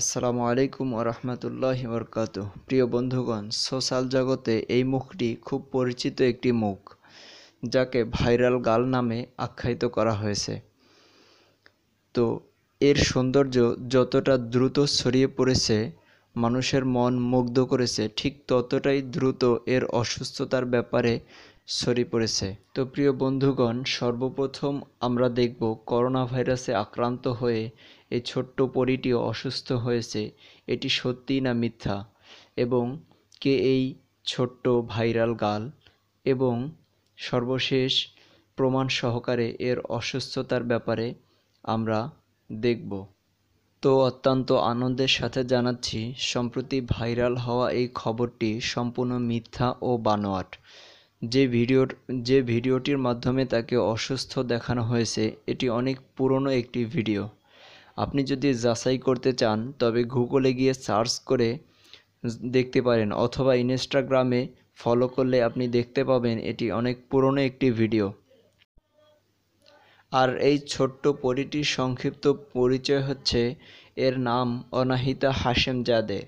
আসসালামু আলাইকুম আরহামতুল্লাহ বরকাত প্রিয় বন্ধুগণ সোশ্যাল জগতে এই মুখটি খুব পরিচিত একটি মুখ যাকে ভাইরাল গাল নামে আখ্যায়িত করা হয়েছে তো এর সৌন্দর্য যতটা দ্রুত ছড়িয়ে পড়েছে মানুষের মন মুগ্ধ করেছে ঠিক ততটাই দ্রুত এর অসুস্থতার ব্যাপারে ছড়িয়ে পড়েছে তো প্রিয় বন্ধুগণ সর্বপ্রথম আমরা দেখব করোনা ভাইরাসে আক্রান্ত হয়ে এই ছোট্ট পরিটিও অসুস্থ হয়েছে এটি সত্যি না মিথ্যা এবং কে এই ছোট্ট ভাইরাল গাল এবং সর্বশেষ প্রমাণ সহকারে এর অসুস্থতার ব্যাপারে আমরা দেখব তো অত্যন্ত আনন্দের সাথে জানাচ্ছি সম্প্রতি ভাইরাল হওয়া এই খবরটি সম্পূর্ণ মিথ্যা ও বানোয়াট যে ভিডিওর যে ভিডিওটির মাধ্যমে তাকে অসুস্থ দেখানো হয়েছে এটি অনেক পুরনো একটি ভিডিও আপনি যদি যাচাই করতে চান তবে গুগলে গিয়ে সার্চ করে দেখতে পারেন অথবা ইনস্টাগ্রামে ফলো করলে আপনি দেখতে পাবেন এটি অনেক পুরনো একটি ভিডিও আর এই ছোট্ট পরিটির সংক্ষিপ্ত পরিচয় হচ্ছে এর নাম অনাহিতা হাশেম জাদে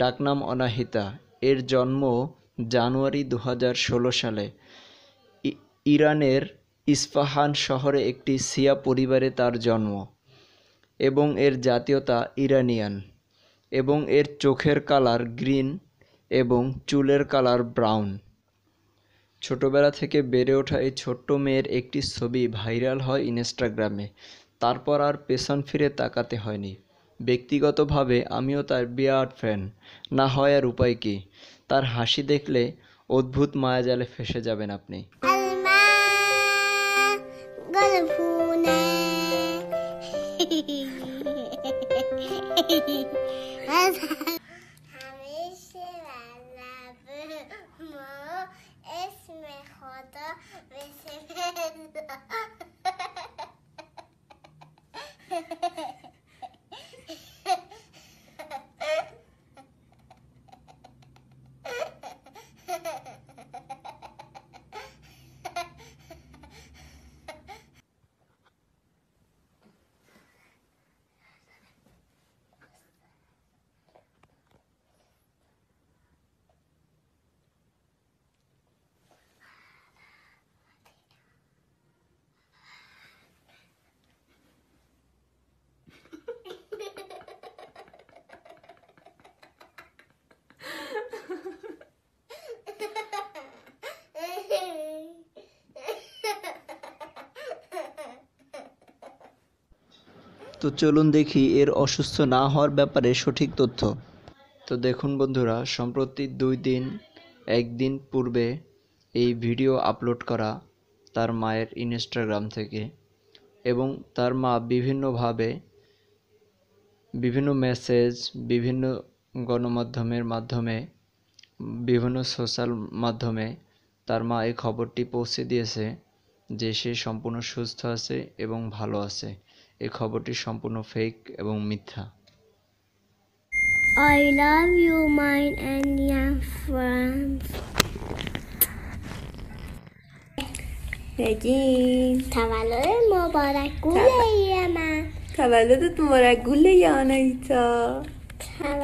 ডাকনাম অনাহিতা এর জন্ম জানুয়ারি দু ষোলো সালে ইরানের ইস্পাহান শহরে একটি শিয়া পরিবারে তার জন্ম এবং এর জাতীয়তা ইরানিয়ান এবং এর চোখের কালার গ্রিন এবং চুলের কালার ব্রাউন ছোটবেলা থেকে বেড়ে ওঠা এই ছোট্ট মেয়ের একটি ছবি ভাইরাল হয় ইনস্টাগ্রামে তারপর আর পেছন ফিরে তাকাতে হয়নি ব্যক্তিগতভাবে আমিও তার বিয়ার ফ্যান না হয় আর উপায় কী তার হাসি দেখলে অদ্ভুত মায়াজালে ফেসে যাবেন আপনি তো চলুন দেখি এর অসুস্থ না হওয়ার ব্যাপারে সঠিক তথ্য তো দেখুন বন্ধুরা সম্প্রতি দুই দিন একদিন পূর্বে এই ভিডিও আপলোড করা তার মায়ের ইনস্টাগ্রাম থেকে এবং তার মা বিভিন্নভাবে বিভিন্ন মেসেজ বিভিন্ন গণমাধ্যমের মাধ্যমে বিভিন্ন সোশ্যাল মাধ্যমে তার মা এই খবরটি পৌঁছে দিয়েছে যে সে সম্পূর্ণ সুস্থ আছে এবং ভালো আছে এই খবরটি সম্পূর্ণ ফেক এবং মিথ্যা I love you, mine and your friends. نگین تولد مبارک گله ای من تولدت مبارک گله یا آنایتا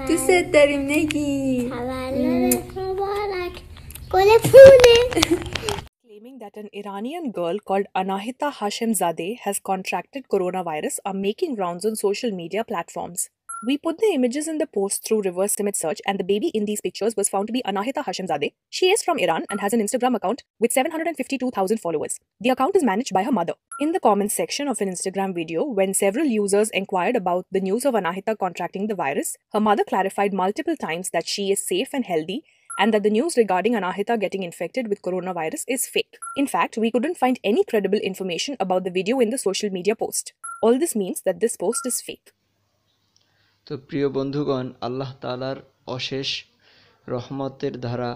دوست داریم نگین تولدت مبارک گل پونه claiming that an Iranian girl called Anahita Hashemzadeh has contracted coronavirus are making rounds on social media platforms. We put the images in the post through reverse image search, and the baby in these pictures was found to be Anahita Hashemzadeh. She is from Iran and has an Instagram account with 752,000 followers. The account is managed by her mother. In the comments section of an Instagram video, when several users inquired about the news of Anahita contracting the virus, her mother clarified multiple times that she is safe and healthy and that the news regarding Anahita getting infected with coronavirus is fake. In fact, we couldn't find any credible information about the video in the social media post. All this means that this post is fake. তো প্রিয় বন্ধুগণ আল্লাহ তালার অশেষ রহমতের ধারা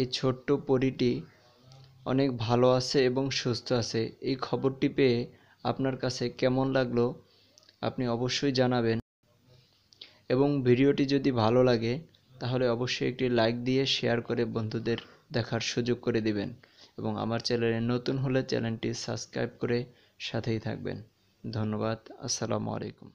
এই ছোট্ট পরিটি অনেক ভালো আছে এবং সুস্থ আছে এই খবরটি পেয়ে আপনার কাছে কেমন লাগলো আপনি অবশ্যই জানাবেন এবং ভিডিওটি যদি ভালো লাগে তাহলে অবশ্যই একটি লাইক দিয়ে শেয়ার করে বন্ধুদের দেখার সুযোগ করে দিবেন এবং আমার চ্যানেলে নতুন হলে চ্যানেলটি সাবস্ক্রাইব করে সাথেই থাকবেন ধন্যবাদ আসসালামু আলাইকুম